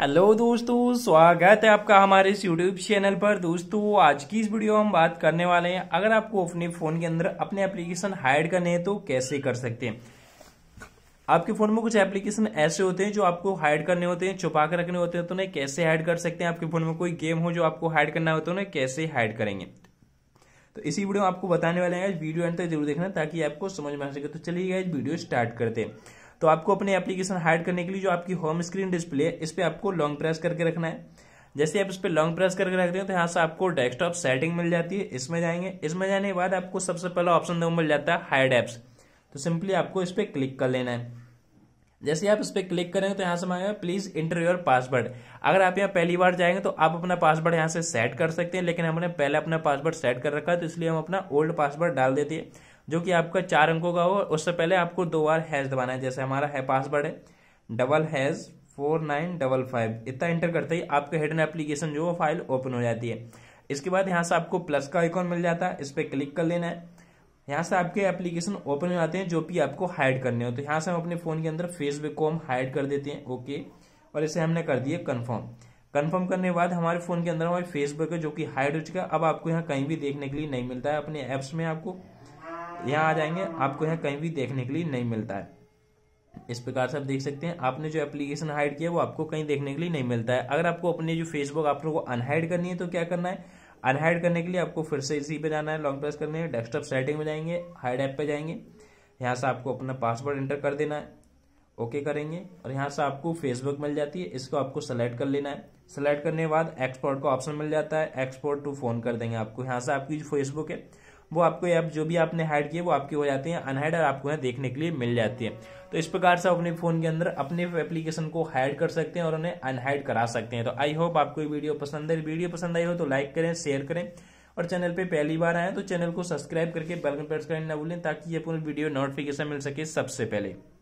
hello दोस्तों स्वागत है आपका हमारे इस यूट्यूब चैनल पर दोस्तों आज की इस वीडियो में हम बात करने वाले हैं अगर आपको अपने फ़ोन के अंदर अपने एप्लीकेशन हाइड करने हैं तो कैसे कर सकते हैं आपके फ़ोन में कुछ एप्लीकेशन ऐसे होते हैं जो आपको हाइड करने होते हैं छुपा कर रखने होते हैं तो उन्हें कैसे हाइड कर सकते हैं आपके फ़ोन में कोई गेम हो जो आपको हाइड करना हो तो उन्हें कैसे हाइड करेंगे तो इसी वीडियो में आपको बताने वाले हैं वीडियो एंड तक जरूर देखना ताकि आपको समझ में आ सके तो चलिए वीडियो स्टार्ट करते हैं तो आपको अपने एप्लीकेशन हाइड करने के लिए जो आपकी होम स्क्रीन डिस्प्ले है इस पर आपको लॉन्ग प्रेस करके रखना है जैसे आप इस पर लॉन्ग प्रेस करके रखते हैं तो यहाँ से आपको डेस्कटॉप सेटिंग मिल जाती है इसमें जाएंगे इसमें जाने के बाद आपको सबसे पहला ऑप्शन मिल जाता है हाइड एप्स तो सिंपली आपको इस पर क्लिक कर लेना है जैसे आप इस पर क्लिक करेंगे तो यहाँ से मांगेगा प्लीज इंटर योर पासवर्ड अगर आप यहाँ पहली बार जाएंगे तो आप अपना पासवर्ड यहाँ से सेट कर सकते हैं लेकिन हमने पहले अपना पासवर्ड सेट कर रखा है तो इसलिए हम अपना ओल्ड पासवर्ड डाल देते हैं जो कि आपका चार अंकों का हो उससे पहले आपको दो बार हैज दबाना है जैसे हमारा है पासवर्ड है double hash four nine double five इतना एंटर करते ही आपका हिडन एप्लीकेशन जो फाइल ओपन हो जाती है इसके बाद यहाँ से आपको प्लस का आइकॉन मिल जाता है इस पर क्लिक कर लेना है यहाँ से आपके एप्लीकेशन ओपन हो जाते हैं जो भी आपको हाइड करने हो तो यहाँ से हम अपने फ़ोन के अंदर फेसबुक को हम हाइड कर देते हैं ओके और इसे हमने कर दिया कन्फर्म कन्फर्म करने के बाद हमारे फ़ोन के अंदर हमारे फेसबुक है जो कि हाइड हो चुका है अब आपको यहाँ कहीं भी देखने के लिए नहीं मिलता है अपने ऐप्स में आपको यहाँ आ जाएंगे आपको यहाँ कहीं भी देखने के लिए नहीं मिलता है इस प्रकार से आप देख सकते हैं आपने जो एप्लीकेशन हाइड किया वो आपको कहीं देखने के लिए नहीं मिलता है अगर आपको अपने जो फेसबुक आप लोगों को अनहाइड करनी है तो क्या करना है अनहाइड करने के लिए आपको फिर से इसी पे जाना है लॉन्ग प्रेस करने है डेस्कटॉप सेटिंग में जाएंगे हाइड ऐप पे जाएंगे यहाँ से आपको अपना पासवर्ड एंटर कर देना है ओके करेंगे और यहाँ से आपको फेसबुक मिल जाती है इसको आपको सेलेक्ट कर लेना है सेलेक्ट करने के बाद एक्सपोर्ट का ऑप्शन मिल जाता है एक्सपोर्ट टू फोन कर देंगे आपको यहाँ से आपकी जो फेसबुक है वो आपको ऐप जो भी आपने हाइड किए वो आपके हो जाते हैं अनहाइड और आपको यहाँ देखने के लिए मिल जाती है तो इस प्रकार से आप अपने फोन के अंदर अपने एप्लीकेशन को हाइड कर सकते हैं और उन्हें अनहाइड करा सकते हैं तो आई होप आपको ये वीडियो पसंद है वीडियो पसंद आई हो तो लाइक करें शेयर करें और चैनल पे पहली बार आए तो चैनल को सब्सक्राइब करके बेल बटन प्रेस करना ना भूलें ताकि ये पूरी वीडियो नोटिफिकेशन मिल सके सबसे पहले